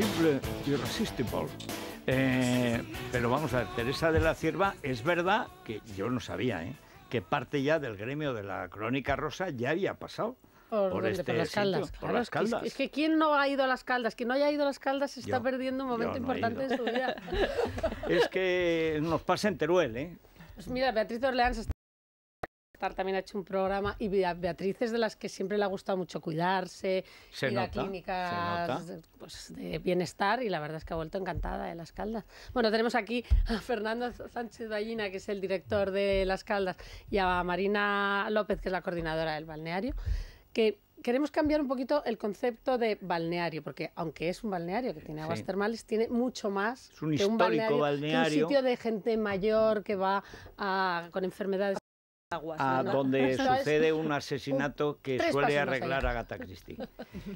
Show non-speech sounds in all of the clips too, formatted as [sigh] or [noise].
Simple Irresistible. Eh, pero vamos a ver, Teresa de la Cierva, es verdad que yo no sabía, ¿eh? que parte ya del gremio de la Crónica Rosa ya había pasado. Por, este las caldas. Por las caldas. Es, que, quien no ha ido a las caldas, quien no haya ido a las caldas está perdiendo un momento importante de su vida. [laughs] es que nos pasa en Teruel, ¿eh? Pues mira, Beatriz Orleans está también ha hecho un programa y Beatriz es de las que siempre le ha gustado mucho cuidarse, se la clínica pues, de bienestar y la verdad es que ha vuelto encantada de Las Caldas. Bueno, tenemos aquí a Fernando Sánchez Ballina, que es el director de Las Caldas, y a Marina López, que es la coordinadora del balneario, que queremos cambiar un poquito el concepto de balneario, porque aunque es un balneario que tiene aguas termales, tiene mucho más es un que un balneario, un sitio de gente mayor que va con enfermedades a donde sucede un [laughs] asesinato que suele arreglar Agatha Christie.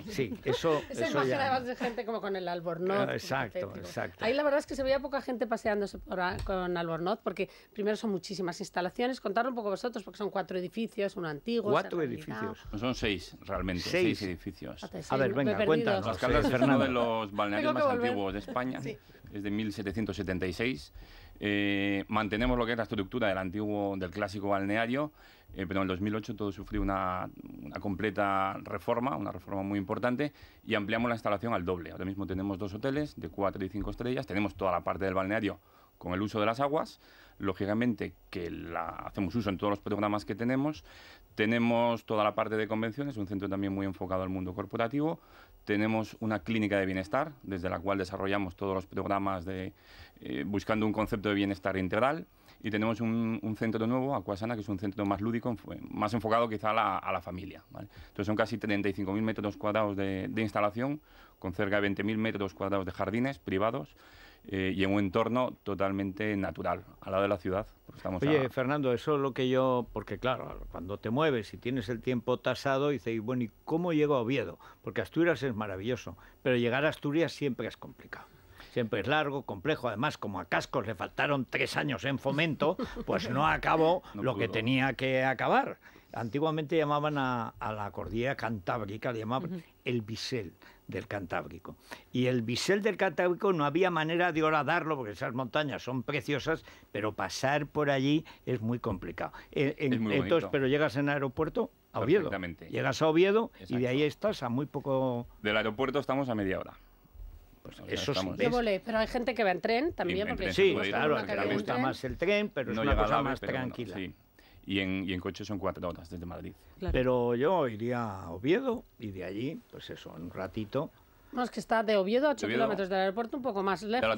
Sí, eso. [laughs] eso imagen además de gente como con el albornoz. Ah, exacto, exacto. Ahí la verdad es que se veía poca gente paseándose por, con albornoz, porque primero son muchísimas instalaciones. Contadlo un poco vosotros, porque son cuatro edificios, uno antiguo. Cuatro edificios. No, son seis, realmente. Seis, edificios. a ver, venga, cuéntanos. Las Caldas es uno de los balnearios más antiguos de España. Es de 1776 eh, mantenemos lo que es la estructura del antiguo, del clásico balneario, eh, pero en el 2008 todo sufrió una, una, completa reforma, una reforma muy importante, y ampliamos la instalación al doble. Ahora mismo tenemos dos hoteles de cuatro y 5 estrellas, tenemos toda la parte del balneario con el uso de las aguas, lógicamente, que la hacemos uso en todos los programas que tenemos. Tenemos toda la parte de convenciones, un centro también muy enfocado al mundo corporativo. Tenemos una clínica de bienestar, desde la cual desarrollamos todos los programas de, eh, buscando un concepto de bienestar integral. Y tenemos un, centro nuevo, Acuasana, que es un centro más lúdico, más enfocado quizá a la, familia. Entonces son casi 35.000 metros cuadrados de, de instalación, con cerca de 20.000 metros cuadrados de jardines privados eh, y en un entorno totalmente natural, al lado de la ciudad. Estamos Oye, Fernando, eso es lo que yo, porque claro, cuando te mueves y tienes el tiempo tasado, dices, bueno, ¿y cómo llego a Oviedo? Porque Asturias es maravilloso, pero llegar a Asturias siempre es complicado siempre es largo, complejo. Además, como a Cascos le faltaron tres años en fomento, pues no acabó [laughs] lo que tenía que acabar. Antiguamente llamaban a, la cordillera cantábrica, le llamaban el bisel del Cantábrico. Y el bisel del Cantábrico no había manera de horadarlo, porque esas montañas son preciosas, pero pasar por allí es muy complicado. E, entonces, pero llegas en aeropuerto a Oviedo. Llegas a Oviedo y de ahí estás a muy poco... Del aeropuerto estamos a media hora. Pues eso sí. pero hay gente que va en tren también. Porque sí, claro, a le gusta más el tren, pero no es una cosa más tranquila y en, y coche son cuatro horas desde Madrid. Pero yo iría a Oviedo y de allí, pues eso, un ratito, es que está de Oviedo a 8 kilómetros del aeropuerto, un poco más lejos.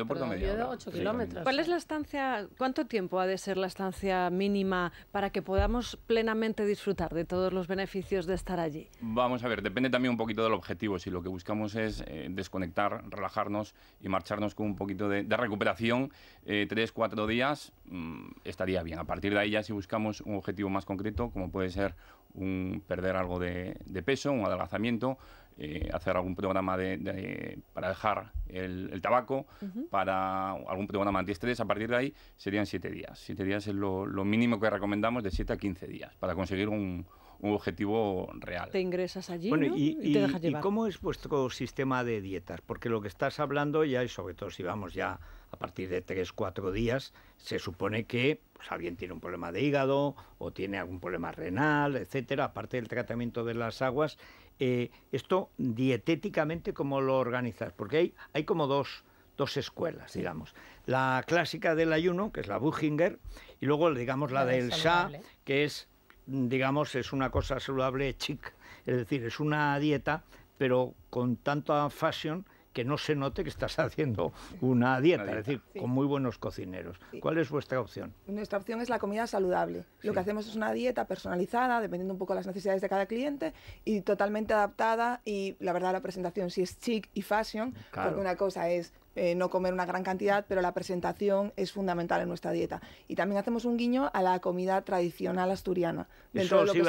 ¿Cuál es la estancia, cuánto tiempo ha de ser la estancia mínima para que podamos plenamente disfrutar de todos los beneficios de estar allí? Vamos a ver, depende también un poquito del objetivo. Si lo que buscamos es eh, desconectar, relajarnos y marcharnos con un poquito de, recuperación, 3 eh, tres, cuatro días mm, estaría bien. A partir de ahí ya si buscamos un objetivo más concreto, como puede ser un perder algo de peso, un adelgazamiento, eh, hacer algún programa de, para dejar el, tabaco, para algún programa antiestrés, a partir de ahí serían siete días. Siete días es lo, mínimo que recomendamos de siete a quince días para conseguir un, objetivo real. Te ingresas allí y, te dejas llevar. ¿Y cómo es vuestro sistema de dietas? Porque lo que estás hablando ya, y sobre todo si vamos ya a partir de tres, cuatro días, se supone que pues, alguien tiene un problema de hígado o tiene algún problema renal, etcétera, aparte del tratamiento de las aguas, eh, esto dietéticamente, ¿cómo lo organizas? Porque hay, hay como dos, dos escuelas, digamos. La clásica del ayuno, que es la Buchinger, y luego, digamos, la, del Shah, que es, digamos, es una cosa saludable chic, es decir, es una dieta, pero con tanta fashion que no se note que estás [laughs] haciendo una dieta, es decir, con muy buenos cocineros. ¿Cuál es vuestra opción? Nuestra opción es la comida saludable. Lo que hacemos es una dieta personalizada, dependiendo un poco de las necesidades de cada cliente, y totalmente adaptada. Y la verdad, la presentación sí es chic y fashion, porque una cosa es eh, no comer una gran cantidad, pero la presentación es fundamental en nuestra dieta. Y también hacemos un guiño a la comida tradicional asturiana, Eso lo que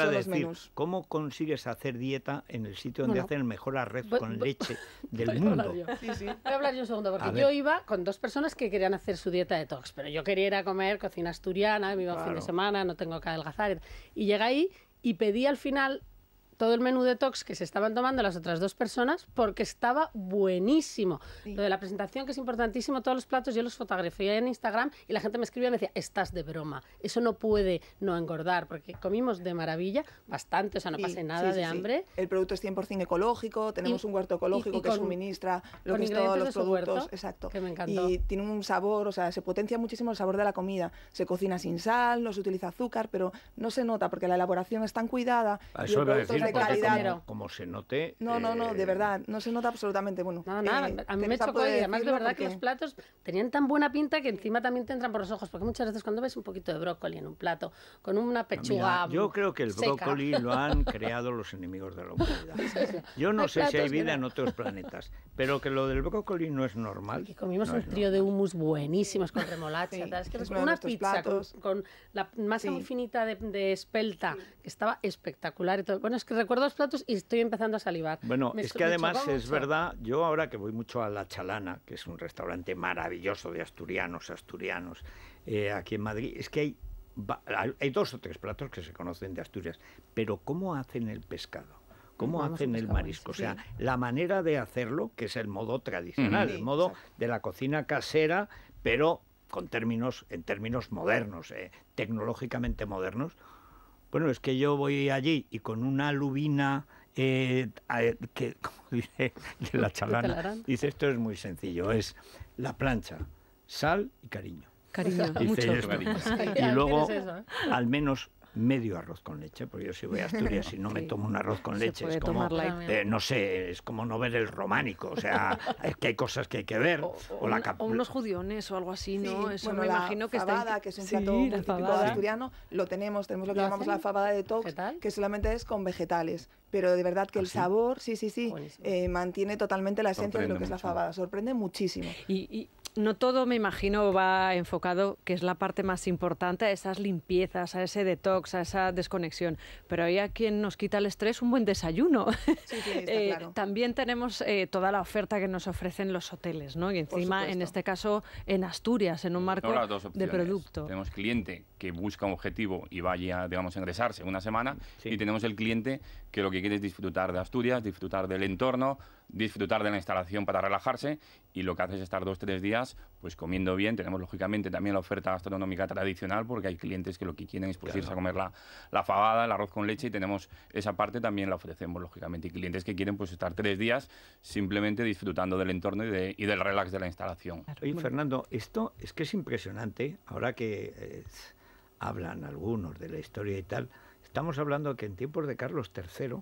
¿Cómo consigues hacer dieta en el sitio donde hacen el mejor arroz con leche [laughs] del mundo? Sí, sí. Voy a hablar yo un segundo, porque yo iba con dos personas que querían hacer su dieta de tox pero yo quería ir a comer cocina asturiana, me iba fin de semana, no tengo que adelgazar. Y llegué ahí y pedí al final todo el menú detox que se estaban tomando las otras dos personas porque estaba buenísimo. Lo de la presentación, que es importantísimo, todos los platos yo los fotografié en Instagram y la gente me escribía y me decía, estás de broma, eso no puede no engordar porque comimos de maravilla, bastante, o sea, no pasa nada de hambre. El producto es 100% ecológico, tenemos un huerto ecológico que suministra todos los productos. exacto. Y tiene un sabor, o sea, se potencia muchísimo el sabor de la comida. Se cocina sin sal, no se utiliza azúcar, pero no se nota porque la elaboración es tan cuidada. Ah, eso calidad. Como, se note. No, no, no, de eh, verdad, no se nota absolutamente. Bueno, eh, nada, a mí me chocó y además de verdad que los platos tenían tan buena pinta que encima también te entran por los ojos, porque muchas veces cuando ves un poquito de brócoli en un plato con una pechuga. yo creo que el brócoli [laughs] lo han creado los enemigos de la humanidad. Yo no sé si hay vida en otros planetas, pero que lo del brócoli no es normal. Y comimos un trío de humus buenísimos con remolacha, una pizza con, la masa infinita de, espelta, que estaba espectacular Bueno, es que recuerdo los platos y estoy empezando a salivar. Bueno, es que además es verdad, yo ahora que voy mucho a La Chalana, que es un restaurante maravilloso de asturianos, asturianos, eh, aquí en Madrid, es que hay, dos o tres platos que se conocen de Asturias, pero ¿cómo hacen el pescado? cómo hacen el marisco. O sea, la manera de hacerlo, que es el modo tradicional, el modo de la cocina casera, pero con términos, en términos modernos, eh, tecnológicamente modernos, bueno, es que yo voy allí y con una lubina eh, que, [laughs] como dice de la [laughs] chalana, dice esto es muy sencillo, es la plancha, sal y cariño. Cariño, cariño. Y [laughs] luego, eh? al menos medio arroz con leche, porque yo si voy a Asturias y no [laughs] me tomo un arroz con leche, es como, eh, no sé, es como no ver el románico, o sea, [laughs] es que hay cosas que hay que ver. O, unos judiones o algo así, ¿no? Eso bueno, me imagino que fabada, que es un plato asturiano, lo tenemos, tenemos lo que llamamos la fabada de tox, que solamente es con vegetales, pero de verdad que ¿Ah, el sabor, sí, sí, sí, eh, mantiene totalmente la esencia de lo que es la fabada. Sorprende muchísimo. Y, no todo, me imagino, va enfocado, que es la parte más importante, a esas limpiezas, a ese detox, a esa desconexión. Pero hay a quien nos quita el estrés un buen desayuno. [laughs] Eh, también tenemos eh, toda la oferta que nos ofrecen los hoteles, ¿no? Y encima, en este caso, en Asturias, en un marco de producto. Tenemos cliente que busca un objetivo y vaya, digamos, a ingresarse una semana, y tenemos el cliente que lo que que disfrutar de Asturias, disfrutar del entorno, disfrutar de la instalación para relajarse y lo que haces es estar dos, tres días pues comiendo bien. Tenemos lógicamente también la oferta gastronómica tradicional porque hay clientes que lo que quieren es pues, a comer la, la fabada, el arroz con leche y tenemos esa parte también la ofrecemos lógicamente y clientes que quieren pues estar tres días simplemente disfrutando del entorno y, del relax de la instalación. Oye, Fernando, esto es que es impresionante ahora que eh, hablan algunos de la historia y tal Estamos hablando que en tiempos de Carlos III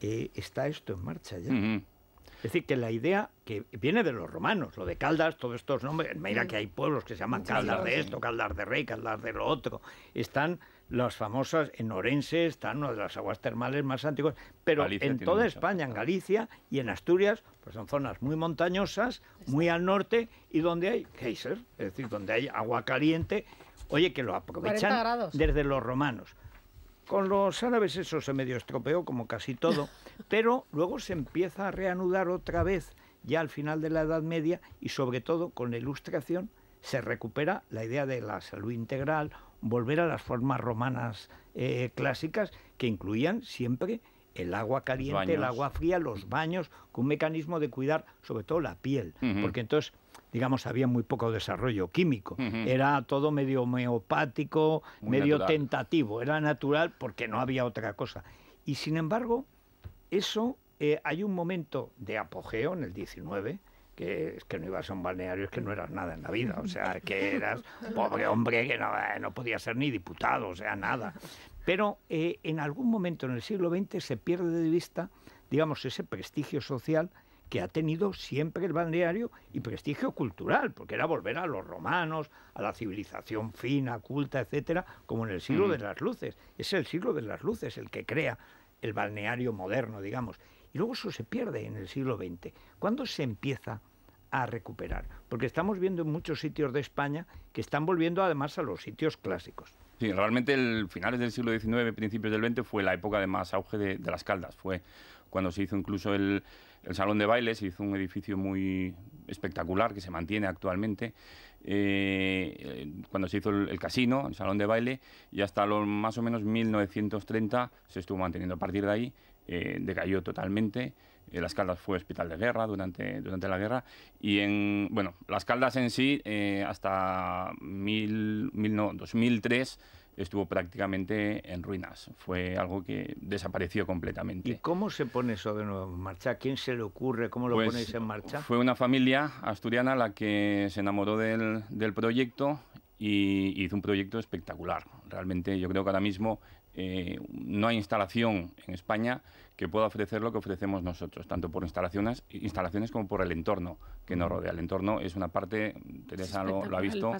eh, está esto en marcha ya. Es decir, que la idea que viene de los romanos, lo de Caldas, todos estos nombres, mira que hay pueblos que se llaman Caldas de esto, Caldas de Rey, Caldas de lo otro, están las famosas, en Orense están una de las aguas termales más antiguas, pero en toda España, en Galicia y en Asturias, pues son zonas muy montañosas, muy al norte y donde hay geyser, es decir, donde hay agua caliente, oye, que lo aprovechan desde los romanos. Con los árabes eso se medio estropeó, como casi todo, [laughs] pero luego se empieza a reanudar otra vez, ya al final de la Edad Media, y sobre todo con la Ilustración se recupera la idea de la salud integral, volver a las formas romanas eh, clásicas que incluían siempre el agua caliente, el agua fría, los baños, con un mecanismo de cuidar sobre todo la piel, porque entonces digamos, había muy poco desarrollo químico. Era todo medio homeopático, medio tentativo. Era natural porque no había otra cosa. Y sin embargo, eso, eh, hay un momento de apogeo en el 19, que es que no ibas a un balneario, es que no eras nada en la vida. O sea, que eras [laughs] pobre hombre que no, eh, no podía ser ni diputado, o sea, nada. Pero eh, en algún momento en el siglo XX se pierde de vista, digamos, ese prestigio social que ha tenido siempre el balneario y prestigio cultural, porque era volver a los romanos, a la civilización fina, culta, etcétera, como en el siglo de las luces. Es el siglo de las luces el que crea el balneario moderno, digamos. Y luego eso se pierde en el siglo XX. ¿Cuándo se empieza a recuperar? Porque estamos viendo en muchos sitios de España que están volviendo además a los sitios clásicos. Sí, realmente el finales del siglo XIX, principios del XX fue la época de más auge de, las caldas. Fue cuando se hizo incluso el, salón de baile, se hizo un edificio muy espectacular que se mantiene actualmente. Eh, eh, cuando se hizo el, casino, el salón de baile, y hasta los más o menos 1930 se estuvo manteniendo. A partir de ahí eh, decayó totalmente. Las Caldas fue hospital de guerra durante, durante la guerra. Y en, bueno, Las Caldas en sí, eh, hasta mil, no, 2003, estuvo prácticamente en ruinas. Fue algo que desapareció completamente. ¿Y cómo se pone eso de nuevo en marcha? ¿Quién se le ocurre? ¿Cómo lo pues, ponéis en marcha? Fue una familia asturiana la que se enamoró del, proyecto y hizo un proyecto espectacular. Realmente yo creo que ahora mismo eh, no hay instalación en España que pueda ofrecer lo que ofrecemos nosotros, tanto por instalaciones, instalaciones como por el entorno que nos rodea. El entorno es una parte, Teresa lo, ha visto,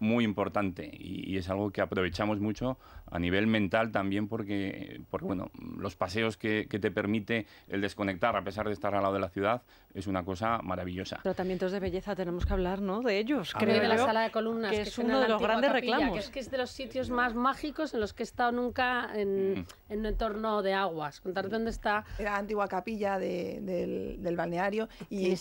muy importante y, es algo que aprovechamos mucho a nivel mental también porque, porque bueno, los paseos que, que, te permite el desconectar a pesar de estar al lado de la ciudad es una cosa maravillosa. Tratamientos de belleza tenemos que hablar, ¿no? De ellos. Creo que la sala de columnas, que, es uno de los grandes reclamos. Que es, que es de los sitios más mágicos en los que he estado nunca en, en un entorno de aguas. Contarte era antigua capilla del, balneario y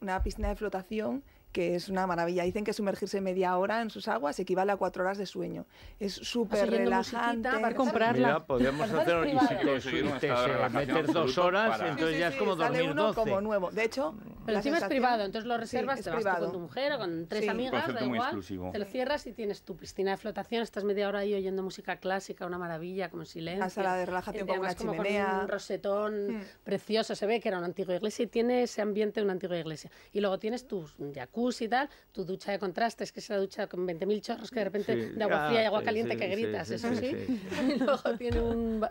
una piscina de flotación que es una maravilla. Dicen que sumergirse media hora en sus aguas equivale a cuatro horas de sueño. Es súper relajante. Para comprarla. Mira, podríamos hacer y si meter dos horas, entonces ya es como dormir uno como nuevo. De hecho, pero encima es privado, entonces lo reservas, te vas con tu mujer o con tres amigas, da igual. Te lo cierras y tienes tu piscina de flotación, estás media hora ahí oyendo música clásica, una maravilla, como en silencio. La sala de relajación con una chimenea. un rosetón hmm. precioso, se ve que era una antigua iglesia y tiene ese ambiente de una antigua iglesia. Y luego tienes tus jacuzzi y tal, tu ducha de contrastes, que es la ducha con 20.000 chorros que de repente de agua fría y agua ah, caliente que gritas, eso sí. [laughs] Y luego tiene un,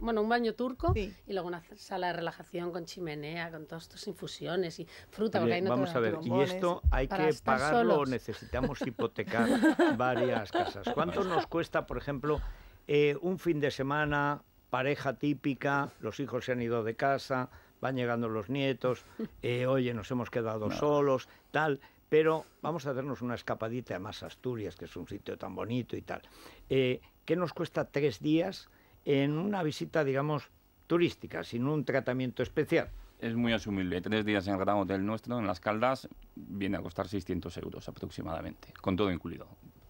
bueno, un baño turco y luego una sala de relajación con chimenea, con todas estas infusiones y fruta, porque ahí no Vamos a ver, y esto hay que pagarlo necesitamos [laughs] hipotecar varias casas. ¿Cuánto nos cuesta, por ejemplo, eh, un fin de semana, pareja típica, los hijos se han ido de casa, van llegando los nietos, [laughs] eh, oye, nos hemos quedado solos, tal, pero vamos a darnos una escapadita a más Asturias, que es un sitio tan bonito y tal. Eh, ¿Qué nos cuesta tres días en una visita, digamos, turística, sin un tratamiento especial? es muy asumible. Tres días en el Gran Hotel nuestro, en Las Caldas, viene a costar 600 euros aproximadamente, con todo incluido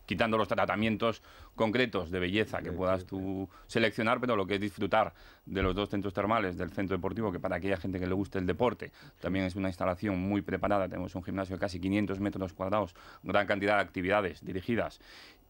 quitando los tratamientos concretos de belleza que puedas tú seleccionar, pero lo que es disfrutar de los dos centros termales, del centro deportivo, que para aquella gente que le guste el deporte también es una instalación muy preparada, tenemos un gimnasio de casi 500 metros cuadrados, gran cantidad de actividades dirigidas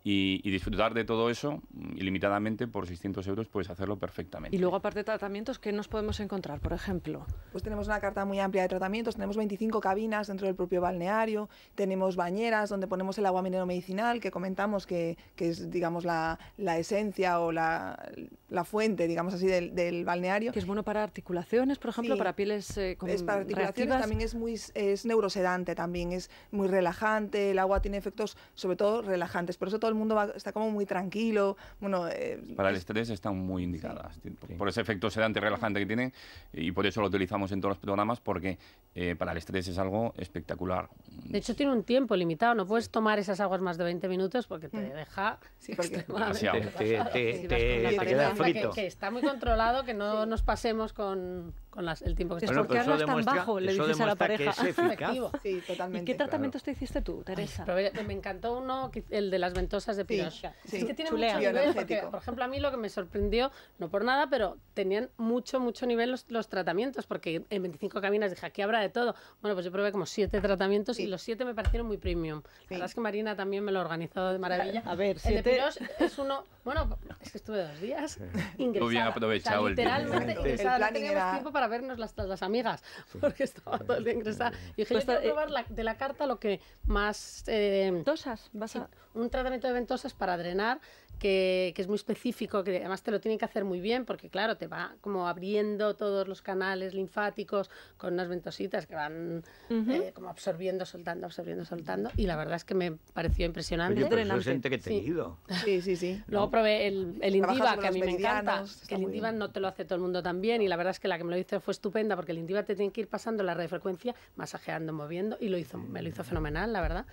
y, disfrutar de todo eso ilimitadamente por 600 euros puedes hacerlo perfectamente. Y luego aparte de tratamientos, ¿qué nos podemos encontrar, por ejemplo? Pues tenemos una carta muy amplia de tratamientos, tenemos 25 cabinas dentro del propio balneario, tenemos bañeras donde ponemos el agua minero medicinal que comentamos que, que es, digamos, la, la, esencia o la, la fuente, digamos así, del, del, balneario. Que es bueno para articulaciones, por ejemplo, para pieles eh, con Es también es muy es neurosedante, también es muy relajante, el agua tiene efectos sobre todo relajantes, por eso todo el mundo está como muy tranquilo. Bueno, eh, Para el estrés están muy indicadas, por, ese efecto sedante relajante que tienen y por eso lo utilizamos en todos los programas porque eh, para el estrés es algo espectacular. De hecho tiene un tiempo limitado, no puedes tomar esas aguas más de 20 minutos porque te mm. deja sí, [laughs] te, queda frito. Que, está muy controlado, que no nos pasemos con con el tiempo que estás. Bueno, tan bajo? Le dices a la pareja. Que es [laughs] eficaz. sí, totalmente. ¿Y qué tratamientos te hiciste tú, Teresa? me encantó uno, el de las ventosas de piros. Sí, Es que tiene mucho nivel, porque, por ejemplo, a mí lo que me sorprendió, no por nada, pero tenían mucho, mucho nivel los, los tratamientos, porque en 25 cabinas dije, aquí habrá de todo. Bueno, pues yo probé como siete tratamientos y los siete me parecieron muy premium. La verdad es que Marina también me lo organizó de maravilla. A ver, siete... El de es uno... Bueno, es que estuve dos días ingresada. Muy bien aprovechado literalmente el tiempo. Literalmente, era... tiempo para a vernos las, las amigas, [laughs] porque estaba todo el día ingresada. Y dije, pues yo eh, probar de la carta lo que más... Eh, ventosas, vas a... Un tratamiento de ventosas para drenar que, es muy específico, que además te lo tiene que hacer muy bien, porque claro, te va como abriendo todos los canales linfáticos con unas ventositas que van eh, como absorbiendo, soltando, absorbiendo, soltando. Y la verdad es que me pareció impresionante. Yo es que he tenido. Sí, sí, sí. [laughs] Luego probé el, el Indiva, que a mí me encanta. Que el Indiva no te lo hace todo el mundo tan bien. Y la verdad es que la que me lo hizo fue estupenda, porque el Indiva te tiene que ir pasando la radiofrecuencia, masajeando, moviendo, y lo hizo, me lo hizo fenomenal, la verdad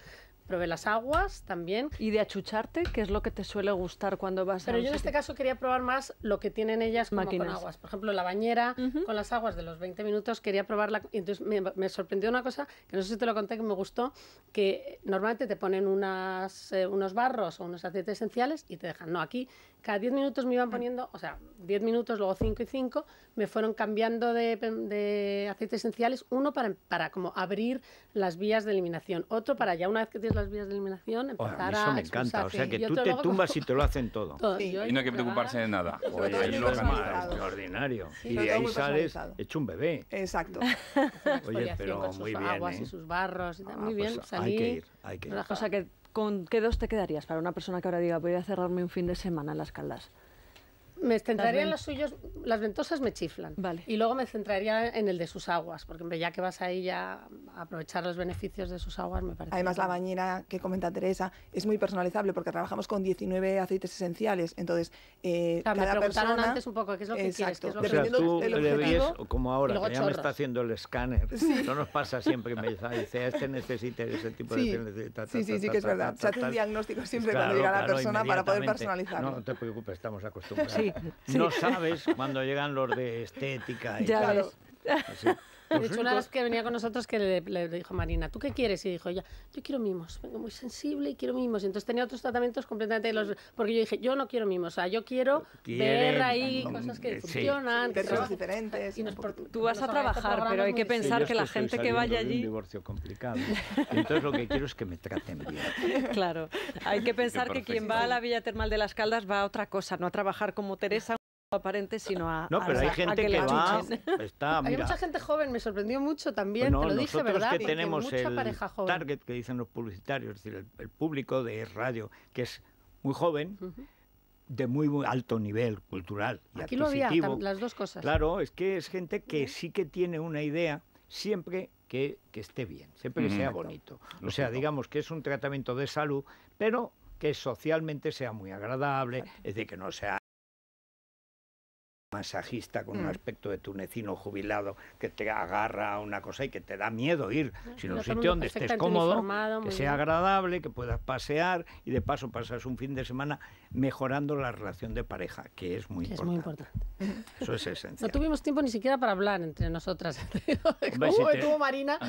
probé las aguas también. ¿Y de achucharte? que es lo que te suele gustar cuando vas a Pero yo en este caso quería probar más lo que tienen ellas como con aguas. Por ejemplo, la bañera con las aguas de los 20 minutos, quería probarla. Y entonces me, sorprendió una cosa, que no sé si te lo conté, que me gustó, que normalmente te ponen unas, eh, unos barros o unos aceites esenciales y te dejan. No, aquí cada 10 minutos me iban mm. poniendo, o sea, 10 minutos, luego 5 y 5, me fueron cambiando de, aceites esenciales, uno para, para como abrir las vías de eliminación, otro para ya una vez que tienes las vías de eliminación, empezar a eso me encanta, o sea que tú te tumbas y te lo hacen todo. y no hay que preocuparse de nada. Oye, es lo más extraordinario. y de ahí sales hecho un bebé. Exacto. [laughs] Oye, pero muy bien, aguas ¿eh? y sus barros. Y ah, muy pues bien, Hay que ir, hay que ir. O sea que, ¿con qué dos te quedarías para una persona que ahora diga voy a cerrarme un fin de semana en las caldas? Me centraría en los suyos, las ventosas me chiflan. Y luego me centraría en el de sus aguas, porque ya que vas ahí ya a aprovechar los beneficios de sus aguas me parece. Además la bañera que comenta Teresa es muy personalizable porque trabajamos con 19 aceites esenciales, entonces eh, cada me preguntaron persona... antes un poco qué es lo que Exacto. quieres, qué es lo que quieres. tú le como ahora, que ya me está haciendo el escáner, no nos pasa siempre que me dice, ah, este necesita ese tipo de tratamiento sí, sí, sí, que es verdad. Se hace un diagnóstico siempre cuando llega la persona para poder personalizarlo. No, no te preocupes, estamos acostumbrados no sabes cuando llegan los de estética y tal. De hecho, una de que venía con nosotros que le, dijo Marina, ¿tú qué quieres? Y dijo ella, yo quiero mimos, vengo muy sensible y quiero mimos. entonces tenía otros tratamientos completamente los... Porque yo dije, yo no quiero mimos, o sea, yo quiero ver ahí mm, cosas que funcionan. Sí. diferentes. tú vas a este trabajar, pero hay que pensar que la gente que vaya allí... un divorcio complicado. Entonces lo que quiero es que me traten bien. [laughs] Claro, hay que pensar que quien va a la Villa Termal de las Caldas va a otra cosa, no a trabajar como Teresa aparente, sino a. No, pero hay gente que, va. [laughs] Hay mucha gente joven, me sorprendió mucho también, bueno, lo dije, ¿verdad? que tenemos el target que dicen los publicitarios, es decir, el, público de radio, que es muy joven. de muy, muy, alto nivel cultural y Aquí lo había, las dos cosas. Claro, es que es gente que sí que tiene una idea, siempre que, esté bien, siempre que sea bonito. O sea, digamos que es un tratamiento de salud, pero que socialmente sea muy agradable, es decir, que no sea masajista con un mm. aspecto de tunecino jubilado que te agarra a una cosa y que te da miedo ir, sino un sitio donde estés cómodo, que sea agradable, que puedas pasear y de paso pasas un fin de semana mejorando la relación de pareja, que es muy, importante. Eso es esencial. No tuvimos tiempo ni siquiera para hablar entre nosotras. [laughs] ¿Cómo si Marina?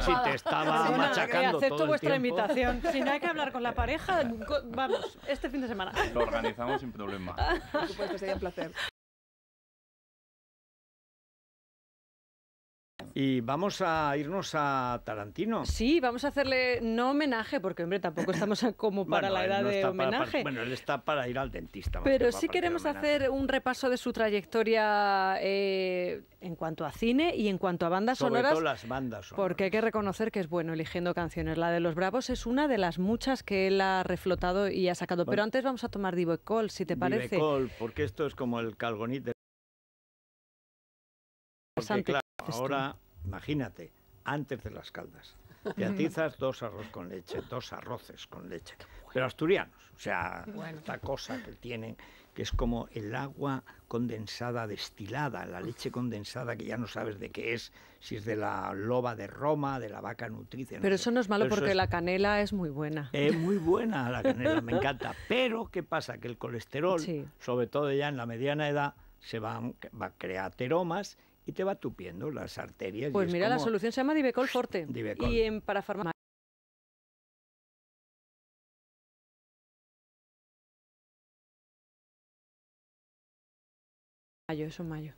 si, te, estaba machacando acepto vuestra invitación. [laughs] Si no hay que hablar con la pareja, vamos, este fin de semana. Lo organizamos sin problema. [laughs] Por que sería un placer. Y vamos a irnos a Tarantino. Sí, vamos a hacerle no homenaje, porque hombre, tampoco estamos como para la edad de homenaje. bueno, él está para ir al dentista. Pero sí queremos hacer un repaso de su trayectoria eh, en cuanto a cine y en cuanto a bandas Sobre sonoras. las bandas sonoras. Porque hay que reconocer que es bueno eligiendo canciones. La de Los Bravos es una de las muchas que él ha reflotado y ha sacado. Pero antes vamos a tomar Call si te parece. porque esto es como el calgonite. de... Porque, claro, ahora imagínate, antes de las caldas. Te atizas [laughs] dos arroz con leche, dos arroces con leche. Pero asturianos, o sea, esta cosa que tienen, que es como el agua condensada destilada, la leche condensada que ya no sabes de qué es, si es de la loba de Roma, de la vaca nutricia. pero eso no es malo porque la canela es muy buena. Es [laughs] muy buena la canela, me encanta. Pero, ¿qué pasa? Que el colesterol, sobre todo ya en la mediana edad, se va, va a crear teromas y te va tupiendo las arterias. Pues mira, la solución se llama Divecol Forte. Y en parafarmacia. Mayo, eso es mayo.